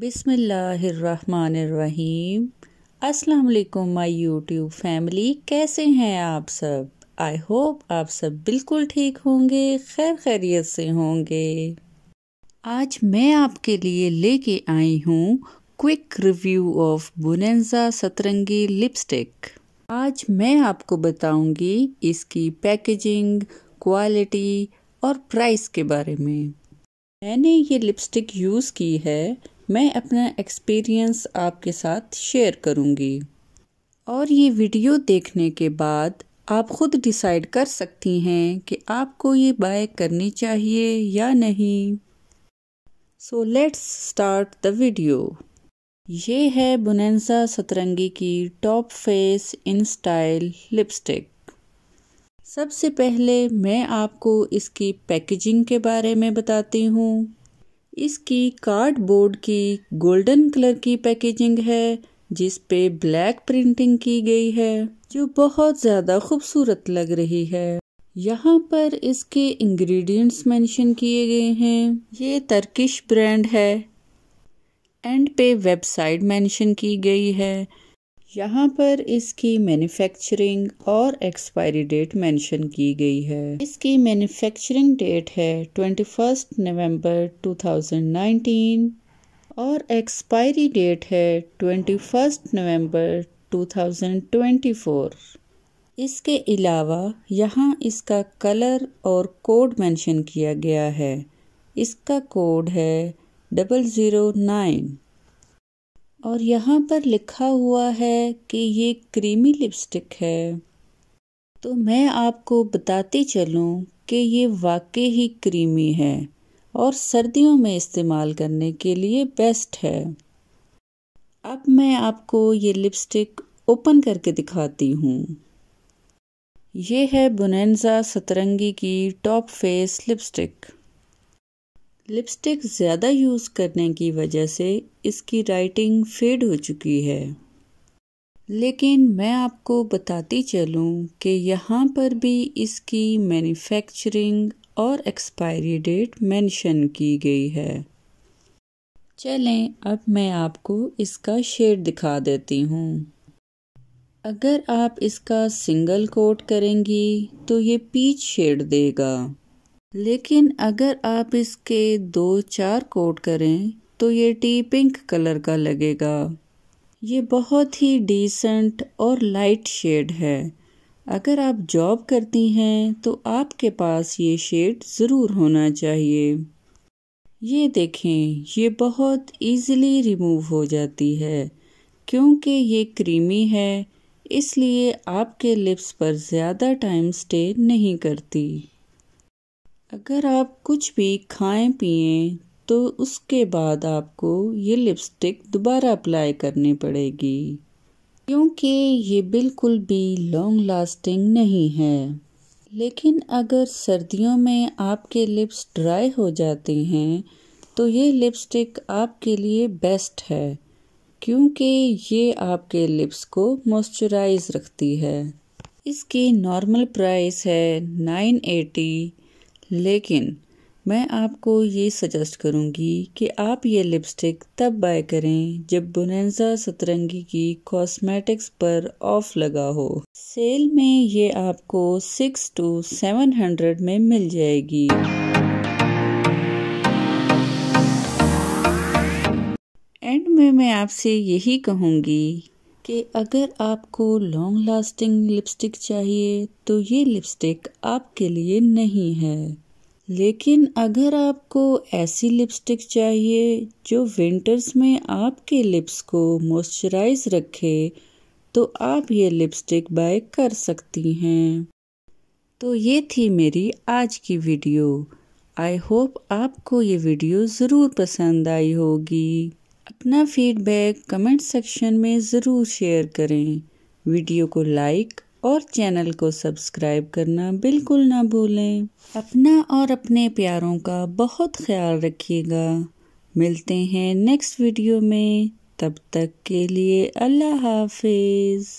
बिसमीम असलकुम my YouTube family कैसे हैं आप सब आई होप आप सब बिल्कुल ठीक होंगे खैर खैरियत से होंगे आज मैं आपके लिए लेके आई हूँ क्विक रिव्यू ऑफ बुनेंजा सतरंगी लिपस्टिक आज मैं आपको बताऊंगी इसकी पैकेजिंग क्वालिटी और प्राइस के बारे में मैंने ये लिपस्टिक यूज़ की है मैं अपना एक्सपीरियंस आपके साथ शेयर करूँगी और ये वीडियो देखने के बाद आप खुद डिसाइड कर सकती हैं कि आपको ये बाय करनी चाहिए या नहीं so let's start the video ये है बुनेंसा सतरंगी की Topface Instyle lipstick सबसे पहले मैं आपको इसकी पैकेजिंग के बारे में बताती हूँ इसकी कार्डबोर्ड की गोल्डन कलर की पैकेजिंग है जिस पे ब्लैक प्रिंटिंग की गई है जो बहुत ज्यादा खूबसूरत लग रही है यहाँ पर इसके इंग्रेडिएंट्स मेंशन किए गए हैं ये तर्किश ब्रांड है एंड पे वेबसाइट मेंशन की गई है यहाँ पर इसकी मैन्युफैक्चरिंग और एक्सपायरी डेट मेंशन की गई है इसकी मैन्युफैक्चरिंग डेट है ट्वेंटी नवंबर 2019 और एक्सपायरी डेट है ट्वेंटी नवंबर 2024 इसके अलावा यहाँ इसका कलर और कोड मेंशन किया गया है इसका कोड है डबल ज़ीरो नाइन और यहाँ पर लिखा हुआ है कि ये क्रीमी लिपस्टिक है तो मैं आपको बताती चलूँ कि ये वाकई ही क्रीमी है और सर्दियों में इस्तेमाल करने के लिए बेस्ट है अब मैं आपको ये लिपस्टिक ओपन करके दिखाती हूँ ये है बुनेंजा सतरंगी की टॉप फेस लिपस्टिक लिपस्टिक ज़्यादा यूज़ करने की वजह से इसकी राइटिंग फेड हो चुकी है लेकिन मैं आपको बताती चलूँ कि यहाँ पर भी इसकी मैन्युफैक्चरिंग और एक्सपायरी डेट मेंशन की गई है चलें अब मैं आपको इसका शेड दिखा देती हूँ अगर आप इसका सिंगल कोट करेंगी तो ये पीच शेड देगा लेकिन अगर आप इसके दो चार कोट करें तो ये टी पिंक कलर का लगेगा ये बहुत ही डिसेंट और लाइट शेड है अगर आप जॉब करती हैं तो आपके पास ये शेड ज़रूर होना चाहिए ये देखें ये बहुत इजीली रिमूव हो जाती है क्योंकि ये क्रीमी है इसलिए आपके लिप्स पर ज़्यादा टाइम स्टे नहीं करती अगर आप कुछ भी खाएं पिएं तो उसके बाद आपको ये लिपस्टिक दोबारा अप्लाई करनी पड़ेगी क्योंकि ये बिल्कुल भी लॉन्ग लास्टिंग नहीं है लेकिन अगर सर्दियों में आपके लिप्स ड्राई हो जाते हैं तो ये लिपस्टिक आपके लिए बेस्ट है क्योंकि ये आपके लिप्स को मॉइस्चराइज रखती है इसकी नॉर्मल प्राइस है नाइन एटी लेकिन मैं आपको ये सजेस्ट करूँगी कि आप ये लिपस्टिक तब बाय करें जब बुनजा सतरंगी की कॉस्मेटिक्स पर ऑफ लगा हो सेल में ये आपको सिक्स टू सेवन हंड्रेड में मिल जाएगी एंड में मैं आपसे यही कहूँगी कि अगर आपको लॉन्ग लास्टिंग लिपस्टिक चाहिए तो ये लिपस्टिक आपके लिए नहीं है लेकिन अगर आपको ऐसी लिपस्टिक चाहिए जो विंटर्स में आपके लिप्स को मॉइस्चराइज रखे तो आप ये लिपस्टिक बाय कर सकती हैं तो ये थी मेरी आज की वीडियो आई होप आपको ये वीडियो ज़रूर पसंद आई होगी अपना फीडबैक कमेंट सेक्शन में ज़रूर शेयर करें वीडियो को लाइक और चैनल को सब्सक्राइब करना बिल्कुल ना भूलें अपना और अपने प्यारों का बहुत ख्याल रखिएगा मिलते हैं नेक्स्ट वीडियो में तब तक के लिए अल्लाह हाफिज़